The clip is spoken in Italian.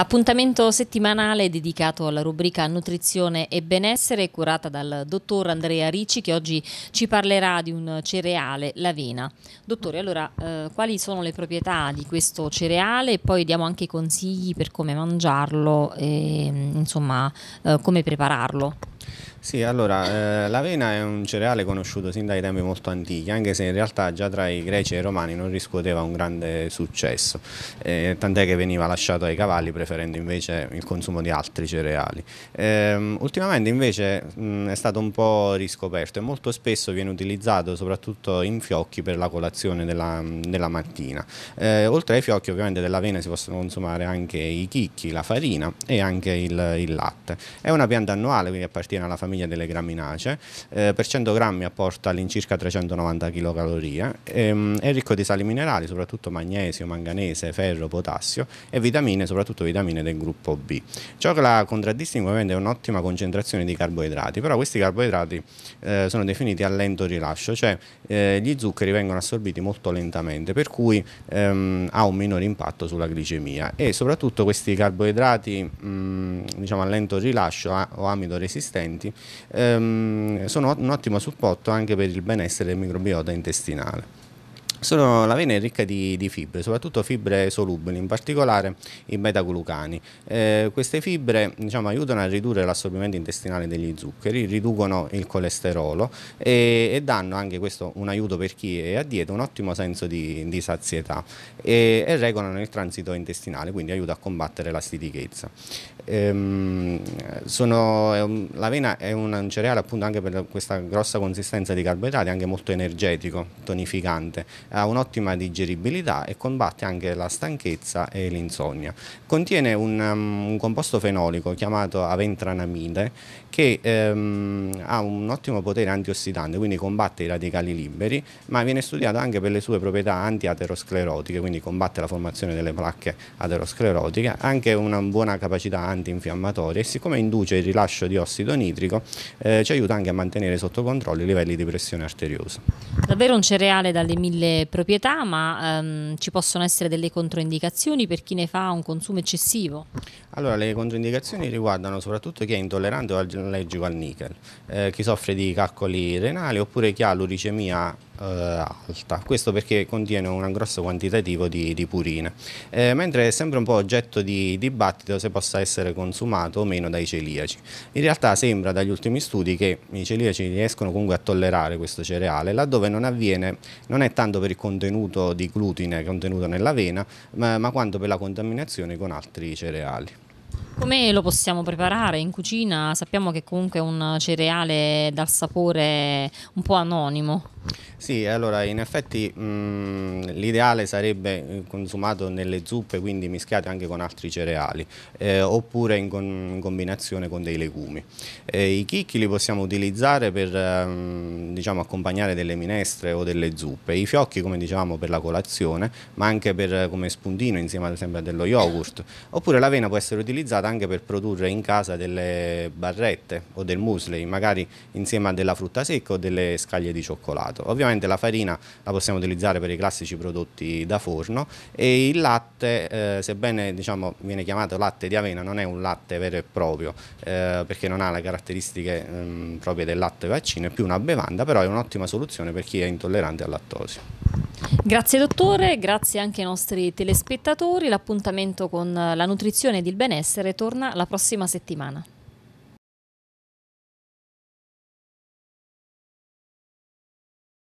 Appuntamento settimanale dedicato alla rubrica nutrizione e benessere curata dal dottor Andrea Ricci che oggi ci parlerà di un cereale, l'avena. Dottore, allora eh, quali sono le proprietà di questo cereale e poi diamo anche consigli per come mangiarlo e mm, insomma eh, come prepararlo? Sì, allora, eh, l'avena è un cereale conosciuto sin dai tempi molto antichi, anche se in realtà già tra i greci e i romani non riscuoteva un grande successo, eh, tant'è che veniva lasciato ai cavalli preferendo invece il consumo di altri cereali. Eh, ultimamente invece mh, è stato un po' riscoperto e molto spesso viene utilizzato soprattutto in fiocchi per la colazione della, della mattina. Eh, oltre ai fiocchi ovviamente dell'avena si possono consumare anche i chicchi, la farina e anche il, il latte. È una pianta annuale, quindi appartiene alla famiglia famiglia delle gramminacee, eh, per 100 grammi apporta all'incirca 390 kcal, ehm, è ricco di sali minerali, soprattutto magnesio, manganese, ferro, potassio e vitamine, soprattutto vitamine del gruppo B. Ciò che la contraddistingue ovviamente è un'ottima concentrazione di carboidrati, però questi carboidrati eh, sono definiti a lento rilascio, cioè eh, gli zuccheri vengono assorbiti molto lentamente, per cui ehm, ha un minore impatto sulla glicemia e soprattutto questi carboidrati mh, diciamo a lento rilascio a, o amido resistenti ehm, sono un ottimo supporto anche per il benessere del microbiota intestinale. Sono, l'avena è ricca di, di, fibre, soprattutto fibre solubili, in particolare i betaglucani. Eh, queste fibre diciamo, aiutano a ridurre l'assorbimento intestinale degli zuccheri, riducono il colesterolo e, e, danno anche questo un aiuto per chi è a dieta, un ottimo senso di, di sazietà e, e, regolano il transito intestinale, quindi aiuta a combattere la stitichezza. Ehm, sono, l'avena è un cereale appunto anche per questa grossa consistenza di carboidrati, anche molto energetico, tonificante ha un'ottima digeribilità e combatte anche la stanchezza e l'insonnia. Contiene un, um, un, composto fenolico chiamato aventranamide che um, ha un ottimo potere antiossidante, quindi combatte i radicali liberi, ma viene studiato anche per le sue proprietà antiaterosclerotiche, quindi combatte la formazione delle placche aterosclerotiche, anche una buona capacità antinfiammatoria e siccome induce il rilascio di ossido nitrico eh, ci aiuta anche a mantenere sotto controllo i livelli di pressione arteriosa. Davvero un cereale dalle mille proprietà, ma ehm, ci possono essere delle controindicazioni per chi ne fa un consumo eccessivo? Allora, le controindicazioni riguardano soprattutto chi è intollerante o allergico al nickel, eh, chi soffre di calcoli renali oppure chi ha l'uricemia eh, alta, questo perché contiene un grosso quantitativo di, di purina, eh, mentre è sempre un po' oggetto di dibattito se possa essere consumato o meno dai celiaci. In realtà sembra dagli ultimi studi che i celiaci riescono comunque a tollerare questo cereale, laddove non avviene, non è tanto per il contenuto di glutine contenuto nell'avena, ma, ma quanto per la contaminazione con altri cereali. Come lo possiamo preparare in cucina? Sappiamo che comunque è un cereale dal sapore un po' anonimo. Sì, allora in effetti mm, l'ideale sarebbe eh, consumato nelle zuppe, quindi mischiate anche con altri cereali, eh, oppure in, con, in, combinazione con dei legumi. Eh, I chicchi li possiamo utilizzare per ehm, diciamo, accompagnare delle minestre o delle zuppe, i fiocchi come dicevamo per la colazione, ma anche per, come spuntino insieme ad esempio a dello yogurt, oppure l'avena può essere utilizzata anche per produrre in casa delle barrette o del muesli, magari insieme a della frutta secca o delle scaglie di cioccolato. Ovviamente la farina la possiamo utilizzare per i classici prodotti da forno e il latte, eh, sebbene diciamo, viene chiamato latte di avena, non è un latte vero e proprio eh, perché non ha le caratteristiche mh, ehm, proprie del latte vaccino, è più una bevanda, però è un'ottima soluzione per chi è intollerante al lattosio. Grazie dottore, grazie anche ai nostri telespettatori. L'appuntamento con la nutrizione ed il benessere torna la prossima settimana.